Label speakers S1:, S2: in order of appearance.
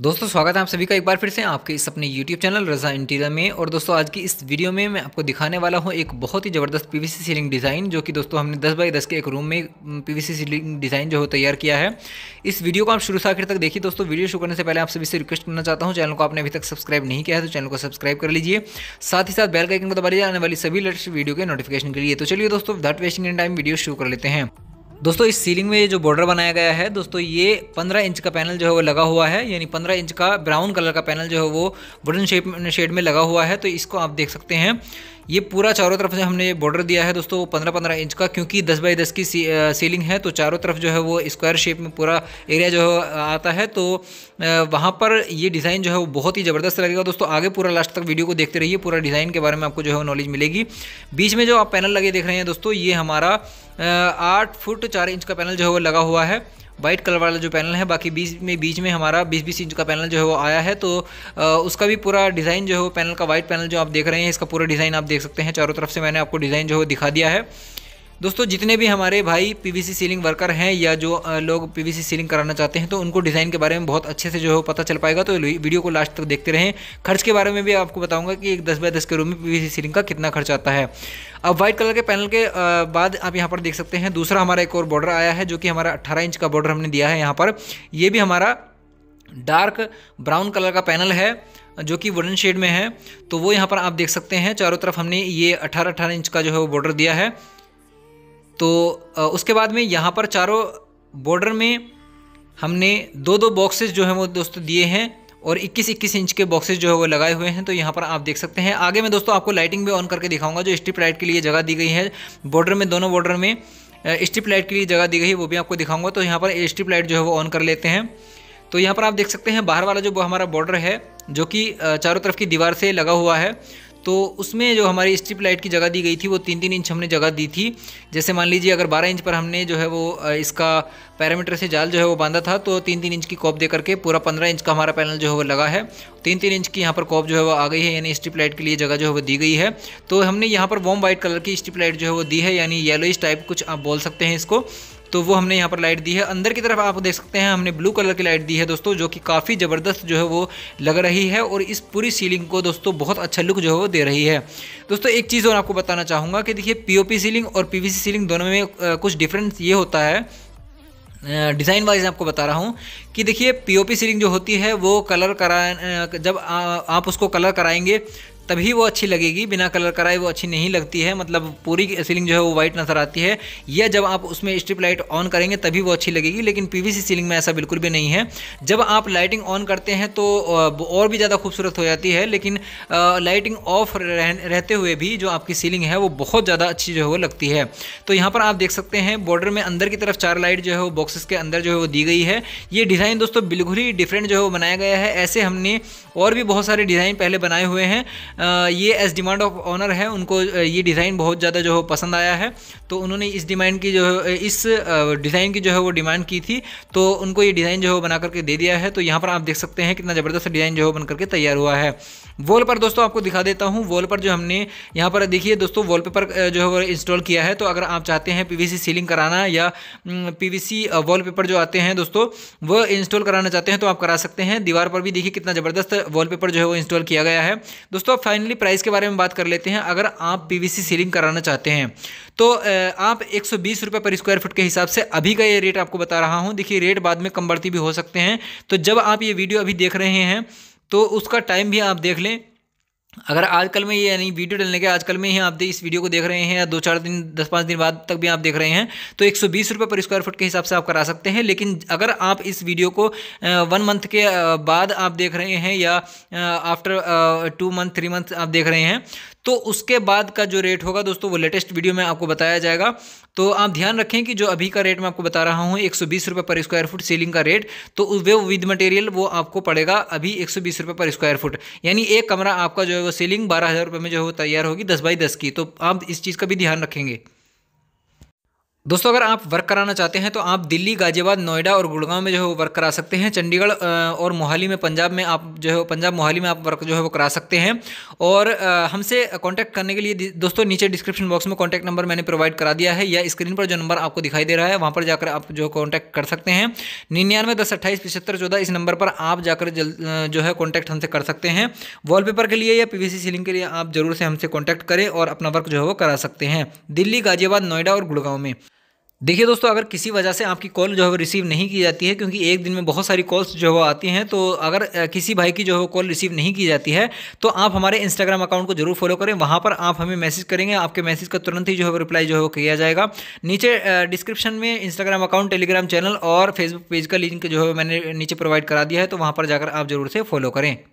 S1: दोस्तों स्वागत है आप सभी का एक बार फिर से आपके इस अपने YouTube चैनल रजा इंटीरियर में और दोस्तों आज की इस वीडियो में मैं आपको दिखाने वाला हूं एक बहुत ही ज़बरदस्त पीवीसी सीलिंग डिज़ाइन जो कि दोस्तों हमने 10 बाई 10 के एक रूम में पीवीसी सीलिंग डिज़ाइन जो है तैयार किया है इस वीडियो को आप शुरू से आखिर तक देखिए दोस्तों वीडियो शुरू करने से पहले आप सभी से रिक्वेस्ट करना चाहता हूँ चैनल को आपने अभी तक सब्सक्राइब नहीं किया है तो चैनल को सब्सक्राइब कर लीजिए साथ ही साथ बेल का आइकन को दबा लीजिए आने वाली सभी लेटेस्ट वीडियो के नोटिफिकेशन के लिए तो चलिए दोस्तों दट वेस्टिंग टाइम वीडियो शुरू कर लेते हैं दोस्तों इस सीलिंग में ये जो बॉर्डर बनाया गया है दोस्तों ये 15 इंच का पैनल जो है वो लगा हुआ है यानी 15 इंच का ब्राउन कलर का पैनल जो है वो वुडन शेप शेड में लगा हुआ है तो इसको आप देख सकते हैं ये पूरा चारों तरफ से हमने बॉर्डर दिया है दोस्तों पंद्रह पंद्रह इंच का क्योंकि दस बाई दस की सी, सीलिंग है तो चारों तरफ जो है वो स्क्वायर शेप में पूरा एरिया जो है आता है तो वहाँ पर ये डिज़ाइन जो है वो बहुत ही ज़बरदस्त लगेगा दोस्तों आगे पूरा लास्ट तक वीडियो को देखते रहिए पूरा डिज़ाइन के बारे में आपको जो है नॉलेज मिलेगी बीच में जो आप पैनल लगे देख रहे हैं दोस्तों ये हमारा आठ फुट चार इंच का पैनल जो है वो लगा हुआ है वाइट कलर वाला जो पैनल है बाकी बीच में बीच में हमारा बीस बीस इंच का पैनल जो है वो आया है तो उसका भी पूरा डिज़ाइन जो है वो पैनल का वाइट पैनल जो आप देख रहे हैं इसका पूरा डिज़ाइन आप देख सकते हैं चारों तरफ से मैंने आपको डिज़ाइन जो है दिखा दिया है दोस्तों जितने भी हमारे भाई पीवीसी सीलिंग वर्कर हैं या जो लोग पीवीसी सीलिंग कराना चाहते हैं तो उनको डिज़ाइन के बारे में बहुत अच्छे से जो है पता चल पाएगा तो वीडियो को लास्ट तक देखते रहें खर्च के बारे में भी आपको बताऊंगा कि एक दस बाय दस के रूम में पीवीसी सीलिंग का कितना खर्च आता है अब व्हाइट कलर के पैनल के बाद आप यहाँ पर देख सकते हैं दूसरा हमारा एक और बॉर्डर आया है जो कि हमारा अट्ठारह इंच का बॉर्डर हमने दिया है यहाँ पर ये भी हमारा डार्क ब्राउन कलर का पैनल है जो कि वुडन शेड में है तो वो यहाँ पर आप देख सकते हैं चारों तरफ हमने ये अट्ठारह अट्ठारह इंच का जो है वो बॉर्डर दिया है तो उसके बाद में यहाँ पर चारों बॉर्डर में हमने दो दो बॉक्सेस जो हैं वो दोस्तों दिए हैं और 21 21 इंच के बॉक्सेस जो है वो लगाए हुए हैं तो यहाँ पर आप देख सकते हैं आगे मैं दोस्तों आपको लाइटिंग भी ऑन करके दिखाऊंगा जो स्ट्रिप लाइट के लिए जगह दी गई है बॉर्डर में दोनों बॉर्डर में स्ट्रिप लाइट के लिए जगह दी गई है वो भी आपको दिखाऊंगा तो यहाँ पर स्ट्रिप लाइट जो है वो ऑन कर लेते हैं तो यहाँ पर आप देख सकते हैं बाहर वाला जो हमारा बॉर्डर है जो कि चारों तरफ की दीवार से लगा हुआ है तो उसमें जो हमारी स्ट्रिप लाइट की जगह दी गई थी वो तीन तीन इंच हमने जगह दी थी जैसे मान लीजिए अगर बारह इंच पर हमने जो है वो इसका पैरामीटर से जाल जो है वो बांधा था तो तीन तीन इंच की कॉप दे करके पूरा पंद्रह इंच का हमारा पैनल जो है वो लगा है तीन तीन इंच की यहाँ पर कॉप जो है वो आ गई है यानी स्ट्रिप लाइट के लिए जगह जो है वो दी गई है तो हमने यहाँ पर वॉम वाइट कलर की स्ट्रिप लाइट जो है वो दी है यानी येलोइ टाइप कुछ आप बोल सकते हैं इसको तो वो हमने यहाँ पर लाइट दी है अंदर की तरफ आप देख सकते हैं हमने ब्लू कलर की लाइट दी है दोस्तों जो कि काफ़ी ज़बरदस्त जो है वो लग रही है और इस पूरी सीलिंग को दोस्तों बहुत अच्छा लुक जो है वो दे रही है दोस्तों एक चीज़ और आपको बताना चाहूँगा कि देखिए पी सीलिंग और पी सीलिंग दोनों में कुछ डिफरेंस ये होता है डिज़ाइन वाइज आपको बता रहा हूँ कि देखिए पीओपी सीलिंग जो होती है वो कलर करा जब आ, आप उसको कलर कराएंगे तभी वो अच्छी लगेगी बिना कलर कराए वो अच्छी नहीं लगती है मतलब पूरी सीलिंग जो है वो वाइट नज़र आती है या जब आप उसमें स्ट्रिप लाइट ऑन करेंगे तभी वो अच्छी लगेगी लेकिन पीवीसी सीलिंग में ऐसा बिल्कुल भी नहीं है जब आप लाइटिंग ऑन करते हैं तो और भी ज़्यादा खूबसूरत हो जाती है लेकिन लाइटिंग ऑफ रह, रहते हुए भी जो आपकी सीलिंग है वो बहुत ज़्यादा अच्छी जो है वो लगती है तो यहाँ पर आप देख सकते हैं बॉर्डर में अंदर की तरफ चार लाइट जो है वो बॉक्सेस के अंदर जो है वो दी गई है ये डिज़ाइन दोस्तों बिल्कुल ही डिफरेंट जो है वो बनाया गया है ऐसे हमने और भी बहुत सारे डिज़ाइन पहले बनाए हुए हैं ये एज डिमांड ऑफ ऑनर है उनको ये डिज़ाइन बहुत ज़्यादा जो है पसंद आया है तो उन्होंने इस डिमांड की जो है इस डिज़ाइन की जो है वो डिमांड की थी तो उनको ये डिज़ाइन जो है बना करके दे दिया है तो यहाँ पर आप देख सकते हैं कितना ज़बरदस्त डिज़ाइन जो है बन करके तैयार हुआ है वॉल पर दोस्तों आपको दिखा देता हूँ वॉल पर जो हमने यहाँ पर देखिए दोस्तों वॉलपेपर जो है वो इंस्टॉल किया है तो अगर आप चाहते हैं पीवीसी सीलिंग कराना या पीवीसी वॉलपेपर जो आते हैं दोस्तों वो इंस्टॉल कराना चाहते हैं तो आप करा सकते हैं दीवार पर भी देखिए कितना ज़बरदस्त वॉलपेपर जो है वो इंस्टॉल किया गया है दोस्तों फाइनली प्राइस के बारे में बात कर लेते हैं अगर आप पीवीसी सीलिंग कराना चाहते हैं तो आप एक सौ पर स्क्वायर फुट के हिसाब से अभी का ये रेट आपको बता रहा हूँ देखिए रेट बाद में कम बढ़ती भी हो सकते हैं तो जब आप ये वीडियो अभी देख रहे हैं तो उसका टाइम भी आप देख लें अगर आजकल में ये यानी वीडियो डलने के आजकल में ही आप इस वीडियो को देख रहे हैं या दो चार दिन दस पाँच दिन बाद तक भी आप देख रहे हैं तो एक सौ पर स्क्वायर फुट के हिसाब से आप करा सकते हैं लेकिन अगर आप इस वीडियो को वन मंथ के बाद आप देख रहे हैं या after two month three month आप देख रहे हैं तो उसके बाद का जो रेट होगा दोस्तों वो लेटेस्ट वीडियो में आपको बताया जाएगा तो आप ध्यान रखें कि जो अभी का रेट मैं आपको बता रहा हूँ एक सौ पर स्क्वायर फुट सीलिंग का रेट तो वे विद मटेरियल वो आपको पड़ेगा अभी एक सौ पर स्क्वायर फुट यानी एक कमरा आपका जो है वो सीलिंग बारह में जो है तैयार होगी दस बाई दस की तो आप इस चीज़ का भी ध्यान रखेंगे दोस्तों अगर आप वर्क कराना चाहते हैं तो आप दिल्ली गाजियाबाद नोएडा और गुड़गांव में जो है वो वर्क करा सकते हैं चंडीगढ़ और मोहाली में पंजाब में आप जो है पंजाब मोहाली में आप वर्क जो है वो करा सकते हैं और हमसे कांटेक्ट करने के लिए दोस्तों नीचे डिस्क्रिप्शन बॉक्स में कांटेक्ट नंबर मैंने प्रोवाइड करा दिया है या स्क्रीन पर जो नंबर आपको दिखाई दे रहा है वहाँ पर जाकर आप जो है कॉन्टैक्ट कर सकते हैं निन्यानवे दस अट्ठाईस पिछहत्तर चौदह इस नंबर पर आप जाकर जो है कॉन्टैक्ट हमसे कर सकते हैं पेपर के लिए या पी सीलिंग के लिए आप जरूर से हमसे कॉन्टैक्ट करें और अपना वर्क जो है वो करा सकते हैं दिल्ली गाजियाबाद नोएडा और गुड़गांव में देखिए दोस्तों अगर किसी वजह से आपकी कॉल जो है वो रिसीव नहीं की जाती है क्योंकि एक दिन में बहुत सारी कॉल्स जो है वो आती हैं तो अगर किसी भाई की जो है वो कॉल रिसीव नहीं की जाती है तो आप हमारे इंस्टाग्राम अकाउंट को जरूर फॉलो करें वहाँ पर आप हमें मैसेज करेंगे आपके मैसेज का तुरंत ही जो है रिप्लाई जो है वो किया जाएगा नीचे डिस्क्रिप्शन में इंस्टाग्राम अकाउंट टेलीग्राम चैनल और फेसबुक पेज का लिंक जो है मैंने नीचे प्रोवाइड करा दिया है तो वहाँ पर जाकर आप जरूर से फॉलो करें